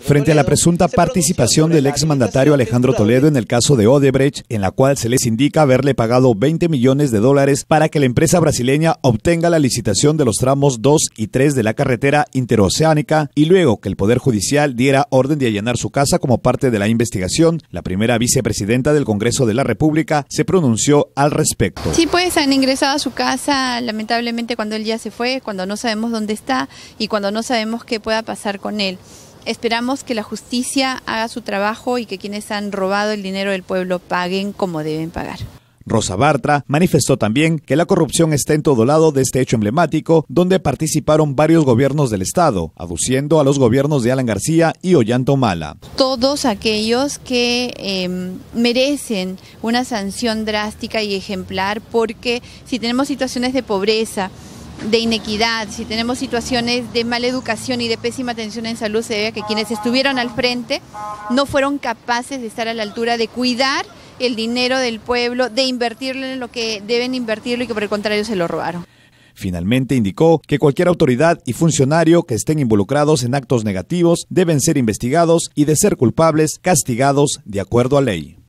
Frente a la presunta participación del exmandatario Alejandro Toledo en el caso de Odebrecht, en la cual se les indica haberle pagado 20 millones de dólares para que la empresa brasileña obtenga la licitación de los tramos 2 y 3 de la carretera interoceánica y luego que el Poder Judicial diera orden de allanar su casa como parte de la investigación, la primera vicepresidenta del Congreso de la República se pronunció al respecto. Sí, pues han ingresado a su casa lamentablemente cuando él ya se fue, cuando no sabemos dónde está y cuando no sabemos qué pueda pasar con él. Esperamos que la justicia haga su trabajo y que quienes han robado el dinero del pueblo paguen como deben pagar. Rosa Bartra manifestó también que la corrupción está en todo lado de este hecho emblemático, donde participaron varios gobiernos del Estado, aduciendo a los gobiernos de Alan García y Ollanta Mala. Todos aquellos que em, merecen una sanción drástica y ejemplar, porque si tenemos situaciones de pobreza, de inequidad, si tenemos situaciones de mala educación y de pésima atención en salud, se debe que quienes estuvieron al frente no fueron capaces de estar a la altura de cuidar el dinero del pueblo, de invertirlo en lo que deben invertirlo y que por el contrario se lo robaron. Finalmente indicó que cualquier autoridad y funcionario que estén involucrados en actos negativos deben ser investigados y de ser culpables castigados de acuerdo a ley.